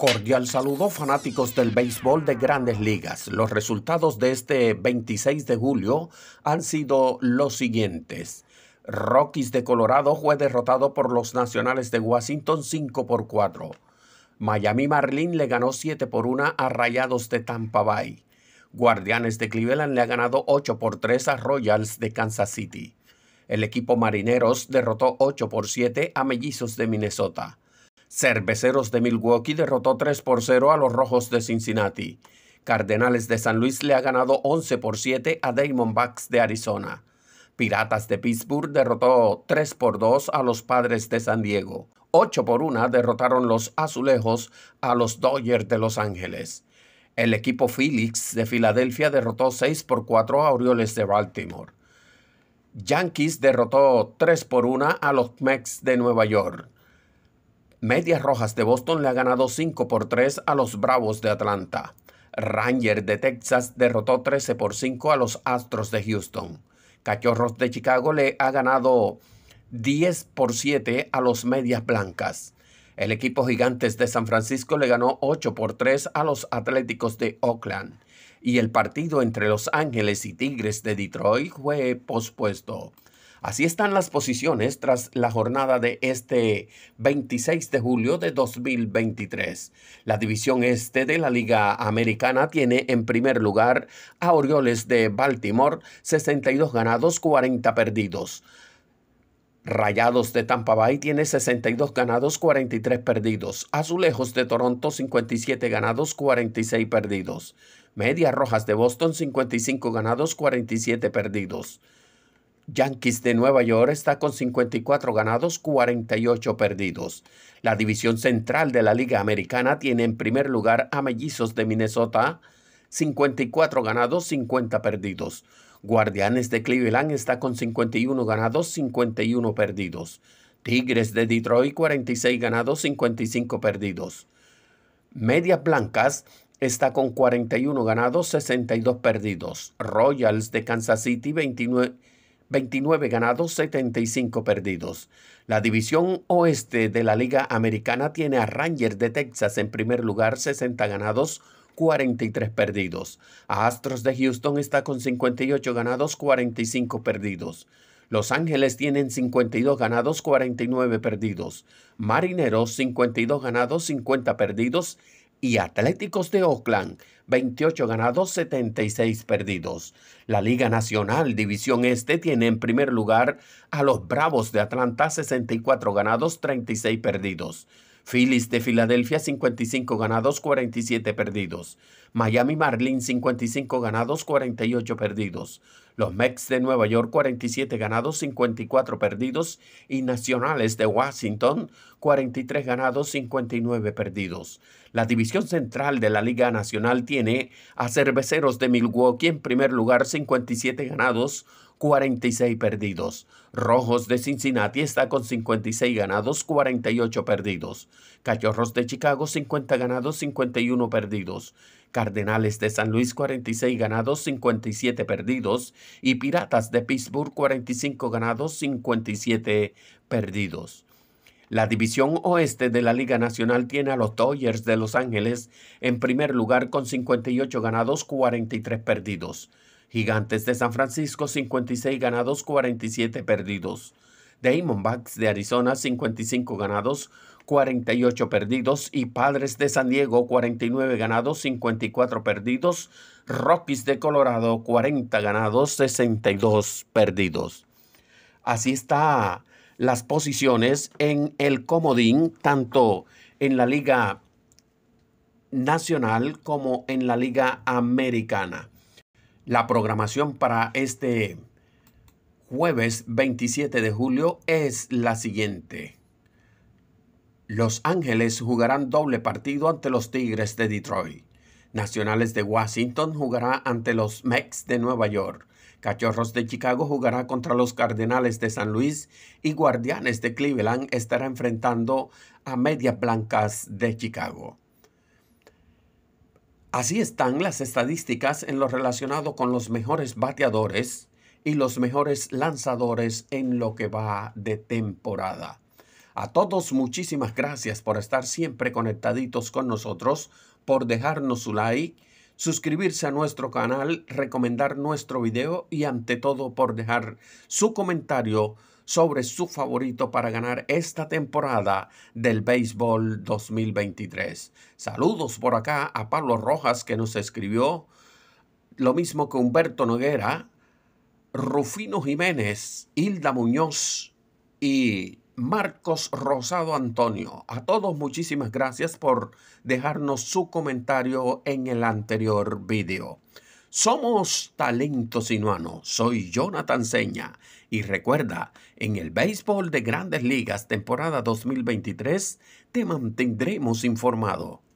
Cordial saludo fanáticos del béisbol de grandes ligas. Los resultados de este 26 de julio han sido los siguientes. Rockies de Colorado fue derrotado por los Nacionales de Washington 5 por 4. Miami Marlins le ganó 7 por 1 a Rayados de Tampa Bay. Guardianes de Cleveland le ha ganado 8 por 3 a Royals de Kansas City. El equipo Marineros derrotó 8 por 7 a Mellizos de Minnesota. Cerveceros de Milwaukee derrotó 3 por 0 a los Rojos de Cincinnati. Cardenales de San Luis le ha ganado 11 por 7 a Diamondbacks de Arizona. Piratas de Pittsburgh derrotó 3 por 2 a los Padres de San Diego. 8 por 1 derrotaron los Azulejos a los Dodgers de Los Ángeles. El equipo Phoenix de Filadelfia derrotó 6 por 4 a Orioles de Baltimore. Yankees derrotó 3 por 1 a los Mets de Nueva York. Medias Rojas de Boston le ha ganado 5 por 3 a los Bravos de Atlanta. Ranger de Texas derrotó 13 por 5 a los Astros de Houston. Cachorros de Chicago le ha ganado 10 por 7 a los Medias Blancas. El equipo Gigantes de San Francisco le ganó 8 por 3 a los Atléticos de Oakland. Y el partido entre Los Ángeles y Tigres de Detroit fue pospuesto. Así están las posiciones tras la jornada de este 26 de julio de 2023. La división este de la Liga Americana tiene en primer lugar a Orioles de Baltimore, 62 ganados, 40 perdidos. Rayados de Tampa Bay tiene 62 ganados, 43 perdidos. Azulejos de Toronto 57 ganados, 46 perdidos. Medias Rojas de Boston 55 ganados, 47 perdidos. Yankees de Nueva York está con 54 ganados, 48 perdidos. La división central de la Liga Americana tiene en primer lugar a Mellizos de Minnesota, 54 ganados, 50 perdidos. Guardianes de Cleveland está con 51 ganados, 51 perdidos. Tigres de Detroit, 46 ganados, 55 perdidos. Medias Blancas está con 41 ganados, 62 perdidos. Royals de Kansas City, 29 29 ganados, 75 perdidos. La división oeste de la Liga Americana tiene a Rangers de Texas en primer lugar, 60 ganados, 43 perdidos. A Astros de Houston está con 58 ganados, 45 perdidos. Los Ángeles tienen 52 ganados, 49 perdidos. Marineros 52 ganados, 50 perdidos y Atléticos de Oakland, 28 ganados, 76 perdidos. La Liga Nacional División Este tiene en primer lugar a los Bravos de Atlanta, 64 ganados, 36 perdidos. Phillies de Filadelfia, 55 ganados, 47 perdidos. Miami Marlins 55 ganados, 48 perdidos. Los Mets de Nueva York 47 ganados, 54 perdidos y Nacionales de Washington 43 ganados, 59 perdidos. La división central de la Liga Nacional tiene a Cerveceros de Milwaukee en primer lugar 57 ganados, 46 perdidos. Rojos de Cincinnati está con 56 ganados, 48 perdidos. Cachorros de Chicago 50 ganados, 51 perdidos. Cardenales de San Luis 46 ganados, 57 perdidos y Piratas de Pittsburgh 45 ganados, 57 perdidos. La división oeste de la Liga Nacional tiene a los Dodgers de Los Ángeles en primer lugar con 58 ganados, 43 perdidos. Gigantes de San Francisco 56 ganados, 47 perdidos. Diamondbacks de Arizona 55 ganados, 48 perdidos y Padres de San Diego 49 ganados, 54 perdidos, Rockies de Colorado 40 ganados, 62 perdidos. Así está las posiciones en el comodín, tanto en la Liga Nacional como en la Liga Americana. La programación para este jueves 27 de julio es la siguiente. Los Ángeles jugarán doble partido ante los Tigres de Detroit. Nacionales de Washington jugará ante los Mets de Nueva York. Cachorros de Chicago jugará contra los Cardenales de San Luis y Guardianes de Cleveland estará enfrentando a Medias Blancas de Chicago. Así están las estadísticas en lo relacionado con los mejores bateadores y los mejores lanzadores en lo que va de temporada. A todos muchísimas gracias por estar siempre conectaditos con nosotros, por dejarnos su like, suscribirse a nuestro canal, recomendar nuestro video y ante todo por dejar su comentario sobre su favorito para ganar esta temporada del béisbol 2023. Saludos por acá a Pablo Rojas que nos escribió, lo mismo que Humberto Noguera, Rufino Jiménez, Hilda Muñoz y Marcos Rosado Antonio. A todos muchísimas gracias por dejarnos su comentario en el anterior video. Somos Talento Sinuano, soy Jonathan Seña y recuerda, en el béisbol de grandes ligas temporada 2023 te mantendremos informado.